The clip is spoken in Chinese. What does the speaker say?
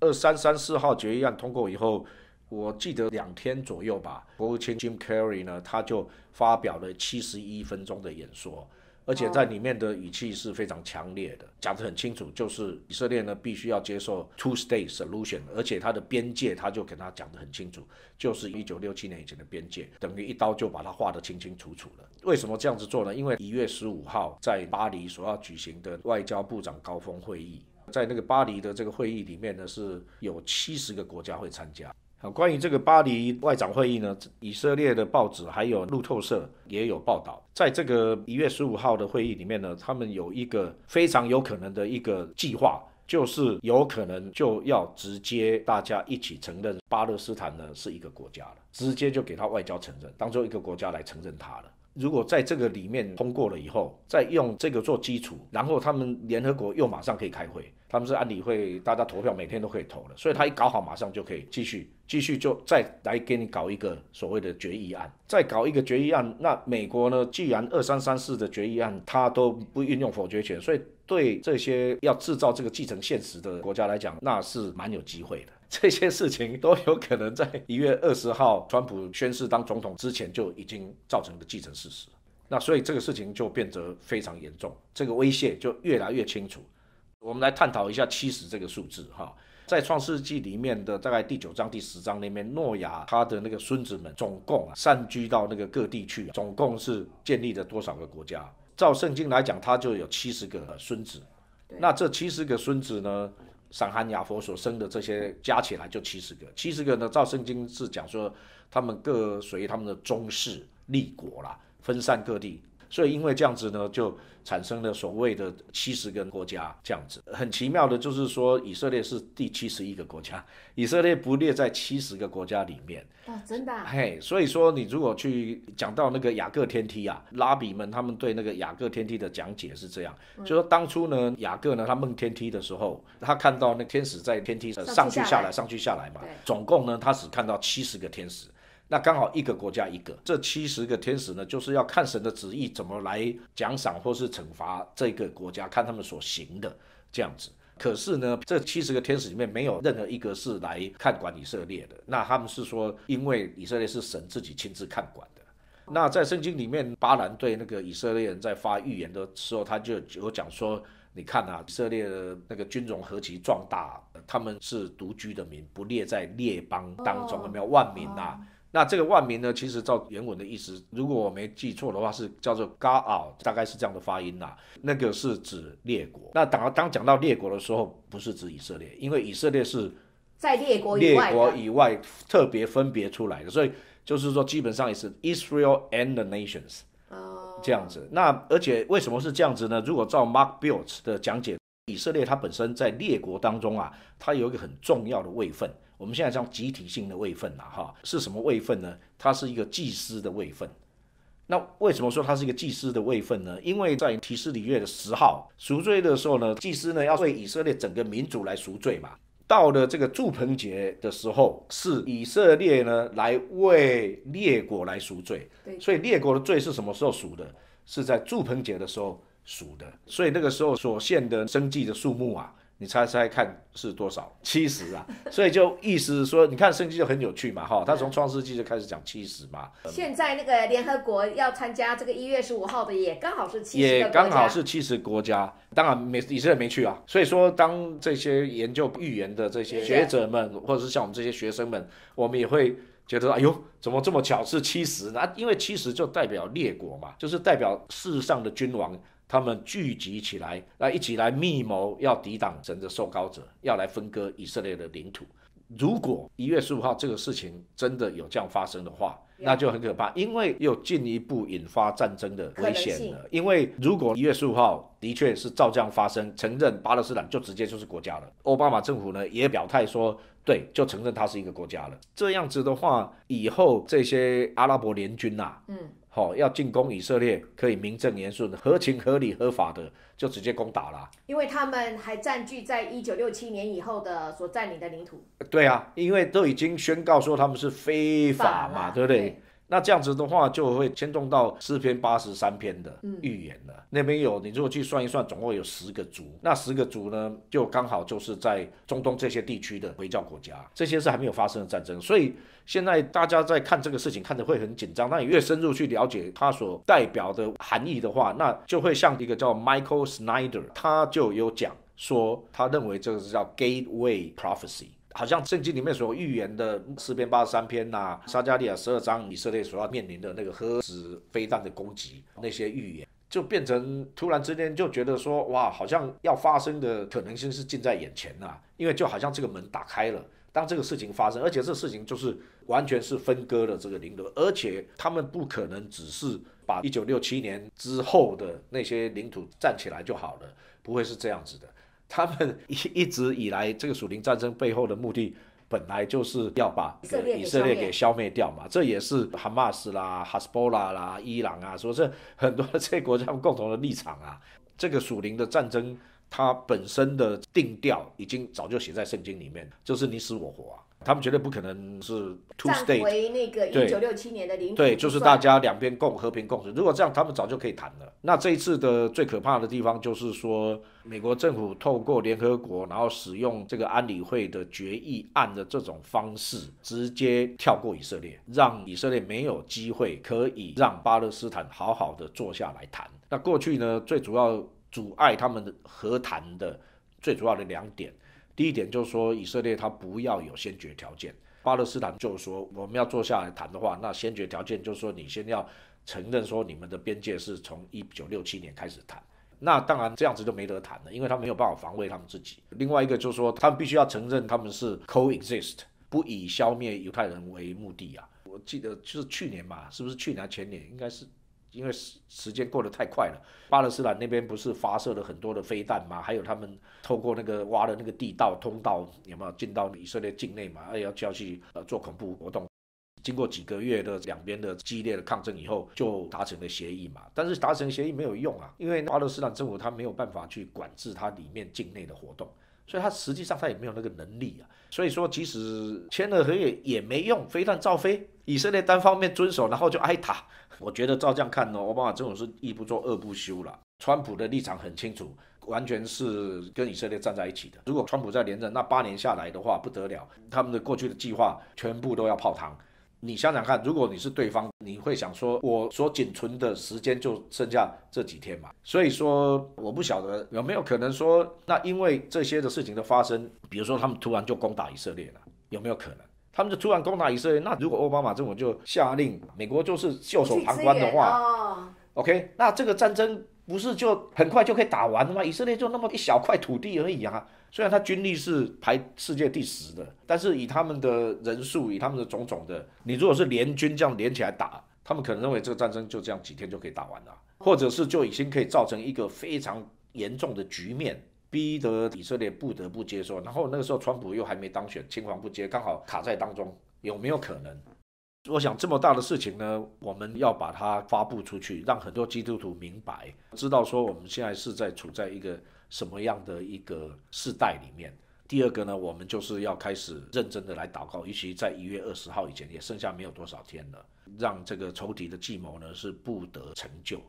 二三三四号决议案通过以后，我记得两天左右吧。国务卿 Jim c a r r e y 呢，他就发表了七十一分钟的演说，而且在里面的语气是非常强烈的，讲得很清楚，就是以色列呢必须要接受 Two-State Solution，而且它的边界他就跟他讲得很清楚，就是一九六七年以前的边界，等于一刀就把它画得清清楚楚了。为什么这样子做呢？因为一月十五号在巴黎所要举行的外交部长高峰会议。在那个巴黎的这个会议里面呢，是有七十个国家会参加。好，关于这个巴黎外长会议呢，以色列的报纸还有路透社也有报道。在这个一月十五号的会议里面呢，他们有一个非常有可能的一个计划，就是有可能就要直接大家一起承认巴勒斯坦呢是一个国家了，直接就给他外交承认，当做一个国家来承认他了。如果在这个里面通过了以后，再用这个做基础，然后他们联合国又马上可以开会。他们是安理会，大家投票，每天都可以投的，所以他一搞好，马上就可以继续继续就再来给你搞一个所谓的决议案，再搞一个决议案。那美国呢，既然二三三四的决议案他都不运用否决权，所以对这些要制造这个继承现实的国家来讲，那是蛮有机会的。这些事情都有可能在一月二十号川普宣誓当总统之前就已经造成的继承事实。那所以这个事情就变得非常严重，这个威胁就越来越清楚。我们来探讨一下七十这个数字哈，在创世纪里面的大概第九章、第十章那边，诺亚他的那个孙子们总共啊，散居到那个各地去，总共是建立了多少个国家？照圣经来讲，他就有七十个孙子。那这七十个孙子呢，闪、寒雅佛所生的这些加起来就七十个。七十个呢，照圣经是讲说，他们各随他们的宗室立国啦，分散各地。所以，因为这样子呢，就产生了所谓的七十个国家这样子。很奇妙的就是说，以色列是第七十一个国家，以色列不列在七十个国家里面。哦，真的。嘿，所以说你如果去讲到那个雅各天梯啊，拉比们他们对那个雅各天梯的讲解是这样，就说当初呢，雅各呢他梦天梯的时候，他看到那天使在天梯上上去下来，上去下来嘛，总共呢他只看到七十个天使。那刚好一个国家一个，这七十个天使呢，就是要看神的旨意怎么来奖赏或是惩罚这个国家，看他们所行的这样子。可是呢，这七十个天使里面没有任何一个是来看管以色列的。那他们是说，因为以色列是神自己亲自看管的。那在圣经里面，巴兰对那个以色列人在发预言的时候，他就有讲说：“你看啊，以色列的那个军容何其壮大，他们是独居的民，不列在列邦当中，有没有万民啊？”那这个万民呢？其实照原文的意思，如果我没记错的话，是叫做 Ga'ol，大概是这样的发音啦。那个是指列国。那当当讲到列国的时候，不是指以色列，因为以色列是在列国列国以外特别分别出来的。所以就是说，基本上也是 Israel and the nations 这样子。那而且为什么是这样子呢？如果照 Mark b u i l t 的讲解。以色列它本身在列国当中啊，它有一个很重要的位分。我们现在讲集体性的位分呐，哈，是什么位分呢？它是一个祭司的位分。那为什么说它是一个祭司的位分呢？因为在提斯里月的十号赎罪的时候呢，祭司呢要为以色列整个民族来赎罪嘛。到了这个祝棚节的时候，是以色列呢来为列国来赎罪。所以列国的罪是什么时候赎的？是在祝棚节的时候。数的，所以那个时候所限的生计的数目啊，你猜猜看是多少？七十啊！所以就意思说，你看生计就很有趣嘛，哈！他从创世纪就开始讲七十嘛。现在那个联合国要参加这个一月十五号的，也刚好是七十也刚好是七十国家，当然没以色列没去啊。所以说，当这些研究预言的这些学者们，或者是像我们这些学生们，我们也会觉得，哎呦，怎么这么巧是七十呢？因为七十就代表列国嘛，就是代表世上的君王。他们聚集起来，那一起来密谋要抵挡整个受膏者，要来分割以色列的领土。如果一月十五号这个事情真的有这样发生的话，那就很可怕，因为又进一步引发战争的危险了。因为如果一月十五号的确是照这样发生，承认巴勒斯坦就直接就是国家了。奥巴马政府呢也表态说，对，就承认它是一个国家了。这样子的话，以后这些阿拉伯联军呐，嗯。哦，要进攻以色列，可以名正言顺、合情合理、合法的，就直接攻打了。因为他们还占据在一九六七年以后的所占领的领土。对啊，因为都已经宣告说他们是非法嘛，对不对？那这样子的话，就会牵动到四篇、八十三篇的预言了。那边有，你如果去算一算，总共有十个族。那十个族呢，就刚好就是在中东这些地区的回教国家，这些是还没有发生的战争。所以现在大家在看这个事情，看着会很紧张。那越深入去了解它所代表的含义的话，那就会像一个叫 Michael Snyder，他就有讲说，他认为这个是叫 Gateway Prophecy。好像圣经里面所预言的四篇八十三篇呐，撒加利亚十二章，以色列所要面临的那个核子飞弹的攻击，那些预言就变成突然之间就觉得说，哇，好像要发生的可能性是近在眼前呐。因为就好像这个门打开了，当这个事情发生，而且这事情就是完全是分割了这个领土，而且他们不可能只是把一九六七年之后的那些领土站起来就好了，不会是这样子的。他们一一直以来，这个属灵战争背后的目的，本来就是要把以色列给消灭掉嘛。这也是哈马斯啦、哈斯波拉啦、伊朗啊，说是很多这些国家共同的立场啊。这个属灵的战争，它本身的定调已经早就写在圣经里面，就是你死我活啊。他们绝对不可能是。two state，回那个一九六七年的领土。对，就是大家两边共和平共存。如果这样，他们早就可以谈了。那这一次的最可怕的地方就是说，美国政府透过联合国，然后使用这个安理会的决议案的这种方式，直接跳过以色列，让以色列没有机会可以让巴勒斯坦好好的坐下来谈。那过去呢，最主要阻碍他们的和谈的最主要的两点。第一点就是说，以色列他不要有先决条件，巴勒斯坦就是说，我们要坐下来谈的话，那先决条件就是说，你先要承认说你们的边界是从一九六七年开始谈，那当然这样子就没得谈了，因为他没有办法防卫他们自己。另外一个就是说，他们必须要承认他们是 coexist，不以消灭犹太人为目的啊。我记得就是去年嘛，是不是去年前年？应该是。因为时时间过得太快了，巴勒斯坦那边不是发射了很多的飞弹吗？还有他们透过那个挖的那个地道通道，有没有进到以色列境内嘛？哎，要就要去呃做恐怖活动。经过几个月的两边的激烈的抗争以后，就达成了协议嘛。但是达成协议没有用啊，因为巴勒斯坦政府他没有办法去管制它里面境内的活动。所以他实际上他也没有那个能力啊，所以说即使签了合约也没用，非但照飞，以色列单方面遵守，然后就挨打。我觉得照这样看呢，奥巴马这种是一不做二不休了。川普的立场很清楚，完全是跟以色列站在一起的。如果川普再连任，那八年下来的话不得了，他们的过去的计划全部都要泡汤。你想想看，如果你是对方，你会想说，我所仅存的时间就剩下这几天嘛？所以说，我不晓得有没有可能说，那因为这些的事情的发生，比如说他们突然就攻打以色列了，有没有可能他们就突然攻打以色列？那如果奥巴马政府就下令，美国就是袖手旁观的话，OK，那这个战争不是就很快就可以打完了吗？以色列就那么一小块土地而已啊。虽然他军力是排世界第十的，但是以他们的人数，以他们的种种的，你如果是联军这样连起来打，他们可能认为这个战争就这样几天就可以打完了，或者是就已经可以造成一个非常严重的局面，逼得以色列不得不接受。然后那个时候川普又还没当选，青黄不接，刚好卡在当中，有没有可能？我想这么大的事情呢，我们要把它发布出去，让很多基督徒明白，知道说我们现在是在处在一个什么样的一个世代里面。第二个呢，我们就是要开始认真的来祷告，尤其在一月二十号以前，也剩下没有多少天了，让这个仇敌的计谋呢是不得成就。